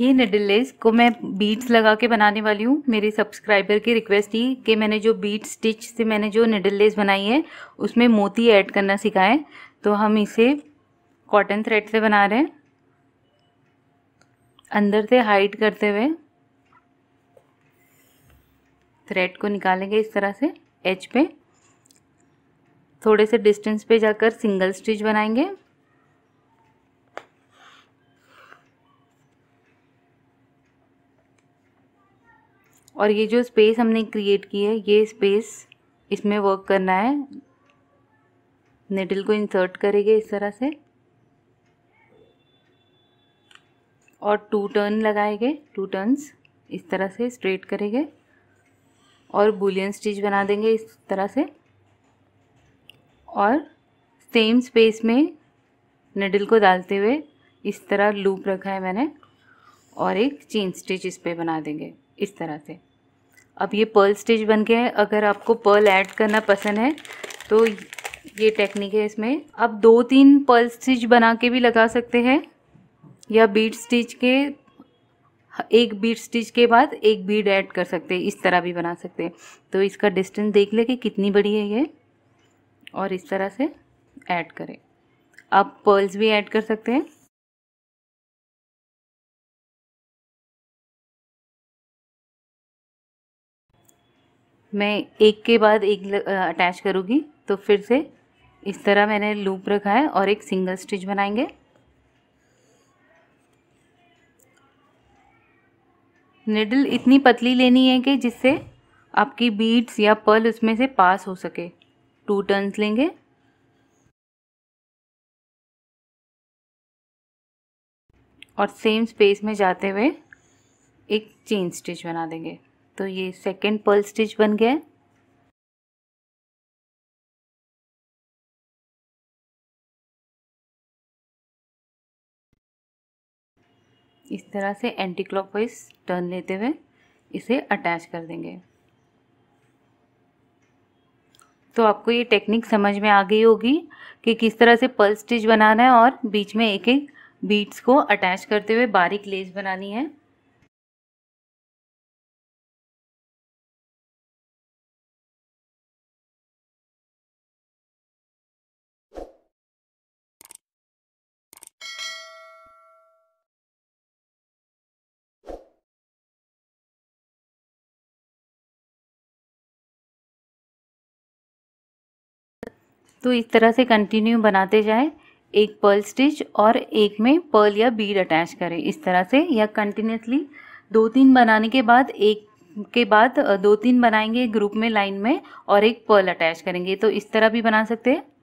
ये लेस को मैं बीट्स लगा के बनाने वाली हूँ मेरे सब्सक्राइबर की रिक्वेस्ट थी कि मैंने जो बीट स्टिच से मैंने जो लेस बनाई है उसमें मोती ऐड करना सिखाए तो हम इसे कॉटन थ्रेड से बना रहे हैं अंदर से हाइड करते हुए थ्रेड को निकालेंगे इस तरह से एच पे थोड़े से डिस्टेंस पे जाकर सिंगल स्टिच बनाएंगे और ये जो स्पेस हमने क्रिएट की है ये स्पेस इसमें वर्क करना है नेडल को इंसर्ट करेंगे इस तरह से और टू टर्न लगाएंगे टू टर्न्स इस तरह से स्ट्रेट करेंगे और बुलियन स्टिच बना देंगे इस तरह से और सेम स्पेस में निडल को डालते हुए इस तरह लूप रखा है मैंने और एक चेन स्टिच इस पर बना देंगे इस तरह से अब ये पर्ल स्टिच बन गया है अगर आपको पर्ल ऐड करना पसंद है तो ये टेक्निक है इसमें आप दो तीन पर्ल स्टिच बना के भी लगा सकते हैं या बीट स्टिच के एक बीट स्टिच के बाद एक बीड ऐड कर सकते हैं इस तरह भी बना सकते हैं तो इसका डिस्टेंस देख लें कि कितनी बड़ी है ये और इस तरह से ऐड करें आप पर्ल्स भी ऐड कर सकते हैं मैं एक के बाद एक अटैच करूँगी तो फिर से इस तरह मैंने लूप रखा है और एक सिंगल स्टिच बनाएंगे निडल इतनी पतली लेनी है कि जिससे आपकी बीट्स या पर्ल उसमें से पास हो सके टू टर्न्स लेंगे और सेम स्पेस में जाते हुए एक चेन स्टिच बना देंगे तो ये सेकेंड पर्ल स्टिच बन गया इस तरह से एंटी क्लॉकवाइज टर्न लेते हुए इसे अटैच कर देंगे तो आपको ये टेक्निक समझ में आ गई होगी कि किस तरह से पल स्टिच बनाना है और बीच में एक एक बीट्स को अटैच करते हुए बारीक लेस बनानी है तो इस तरह से कंटिन्यू बनाते जाए एक पर्ल स्टिच और एक में पर्ल या बीड अटैच करें इस तरह से या कंटिन्यूसली दो तीन बनाने के बाद एक के बाद दो तीन बनाएंगे ग्रुप में लाइन में और एक पर्ल अटैच करेंगे तो इस तरह भी बना सकते हैं